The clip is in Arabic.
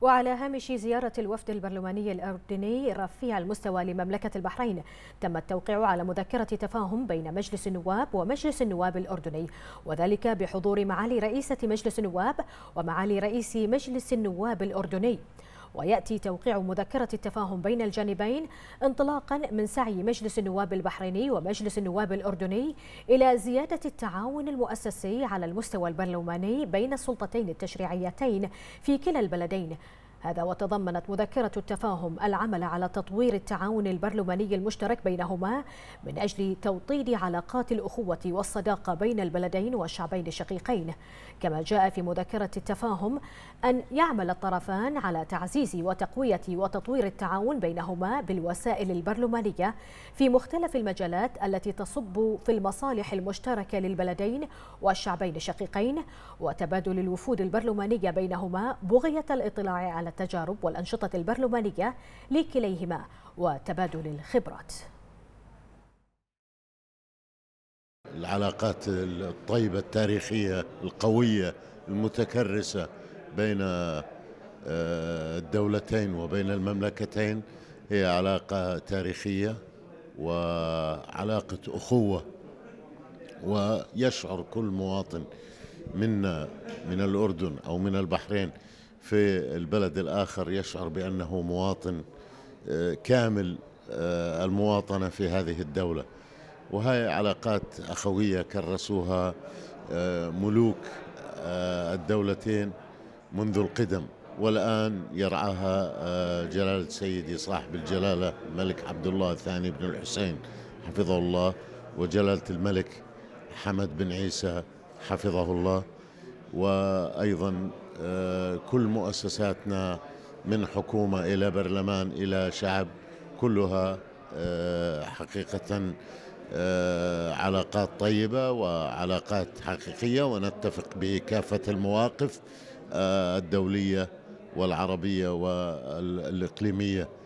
وعلى هامش زيارة الوفد البرلماني الأردني رفيع المستوى لمملكة البحرين تم التوقيع على مذكرة تفاهم بين مجلس النواب ومجلس النواب الأردني وذلك بحضور معالي رئيسة مجلس النواب ومعالي رئيس مجلس النواب الأردني ويأتي توقيع مذكرة التفاهم بين الجانبين انطلاقا من سعي مجلس النواب البحريني ومجلس النواب الأردني إلى زيادة التعاون المؤسسي على المستوى البرلماني بين السلطتين التشريعيتين في كلا البلدين هذا وتضمنت مذكرة التفاهم العمل على تطوير التعاون البرلماني المشترك بينهما من أجل توطيد علاقات الأخوة والصداقة بين البلدين والشعبين الشقيقين كما جاء في مذكرة التفاهم أن يعمل الطرفان على تعزيز وتقوية وتطوير التعاون بينهما بالوسائل البرلمانية في مختلف المجالات التي تصب في المصالح المشتركة للبلدين والشعبين الشقيقين وتبادل الوفود البرلمانية بينهما بغية الاطلاع على التجارب والأنشطة البرلمانية لكليهما وتبادل الخبرات العلاقات الطيبة التاريخية القوية المتكرسة بين آه، الدولتين وبين المملكتين هي علاقة تاريخية وعلاقة أخوة ويشعر كل مواطن منا من الأردن أو من البحرين في البلد الآخر يشعر بأنه مواطن آه، كامل آه، المواطنة في هذه الدولة وهي علاقات أخوية كرسوها آه، ملوك الدولتين منذ القدم والآن يرعاها جلالة سيدي صاحب الجلالة ملك عبد الله الثاني بن الحسين حفظه الله وجلالة الملك حمد بن عيسى حفظه الله وأيضا كل مؤسساتنا من حكومة إلى برلمان إلى شعب كلها آه، حقيقة آه، علاقات طيبة وعلاقات حقيقية ونتفق بكافة المواقف آه، الدولية والعربية والإقليمية